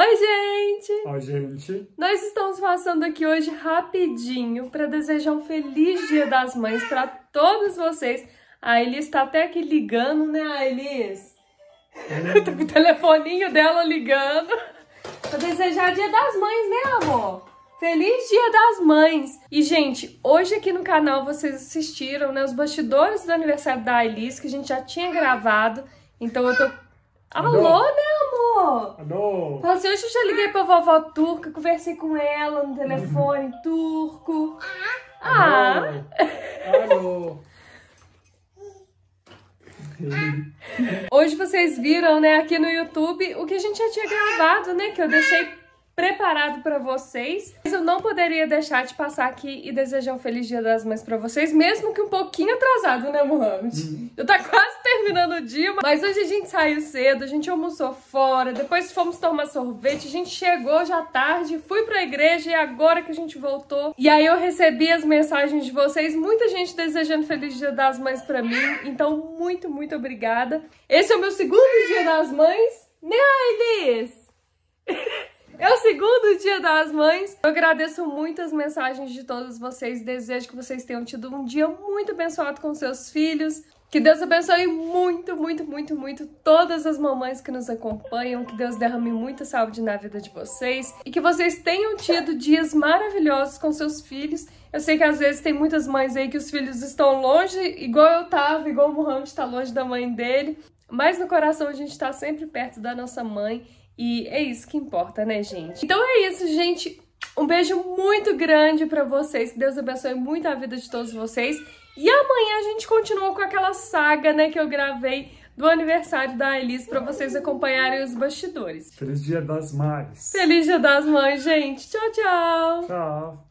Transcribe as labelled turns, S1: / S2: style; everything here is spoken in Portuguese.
S1: Oi, gente! Oi, gente! Nós estamos passando aqui hoje rapidinho para desejar um feliz Dia das Mães para todos vocês. A Elis está até aqui ligando, né, a Elis? É. Tô tá com o telefoninho dela ligando. Pra desejar Dia das Mães, né, amor? Feliz Dia das Mães! E, gente, hoje aqui no canal vocês assistiram, né, os bastidores do aniversário da Elis, que a gente já tinha gravado. Então eu tô... Alô, Alô né, amor! Alô! Fala assim, hoje eu já liguei pra vovó turca, conversei com ela no telefone uhum. turco. Ah! Alô. Hoje vocês viram, né, aqui no YouTube o que a gente já tinha gravado, né? Que eu deixei preparado para vocês. Mas eu não poderia deixar de passar aqui e desejar um feliz Dia das Mães para vocês, mesmo que um pouquinho atrasado, né, Mohamed? Hum. Eu tá quase terminando o dia, mas hoje a gente saiu cedo, a gente almoçou fora, depois fomos tomar sorvete, a gente chegou já tarde, fui pra igreja e agora que a gente voltou. E aí eu recebi as mensagens de vocês, muita gente desejando feliz Dia das Mães para mim, então muito, muito obrigada. Esse é o meu segundo Dia das Mães, né, Elis? É o segundo dia das mães. Eu agradeço muitas mensagens de todos vocês. Desejo que vocês tenham tido um dia muito abençoado com seus filhos. Que Deus abençoe muito, muito, muito, muito todas as mamães que nos acompanham. Que Deus derrame muita saúde na vida de vocês. E que vocês tenham tido dias maravilhosos com seus filhos. Eu sei que às vezes tem muitas mães aí que os filhos estão longe, igual eu tava, igual o Mohamed está longe da mãe dele. Mas no coração a gente está sempre perto da nossa mãe e é isso que importa, né, gente? Então é isso, gente. Um beijo muito grande para vocês. que Deus abençoe muito a vida de todos vocês. E amanhã a gente continua com aquela saga, né, que eu gravei do aniversário da Elis para vocês acompanharem os bastidores. Feliz Dia das Mães. Feliz Dia das Mães, gente. Tchau, tchau. Tchau.